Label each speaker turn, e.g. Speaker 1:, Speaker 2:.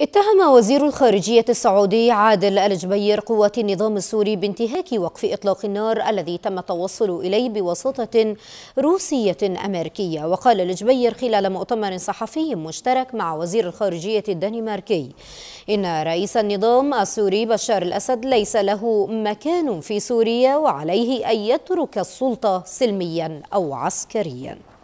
Speaker 1: اتهم وزير الخارجية السعودي عادل الجبير قوات النظام السوري بانتهاك وقف إطلاق النار الذي تم التوصل إليه بواسطة روسية أمريكية وقال الجبير خلال مؤتمر صحفي مشترك مع وزير الخارجية الدنماركي إن رئيس النظام السوري بشار الأسد ليس له مكان في سوريا وعليه أن يترك السلطة سلميا أو عسكريا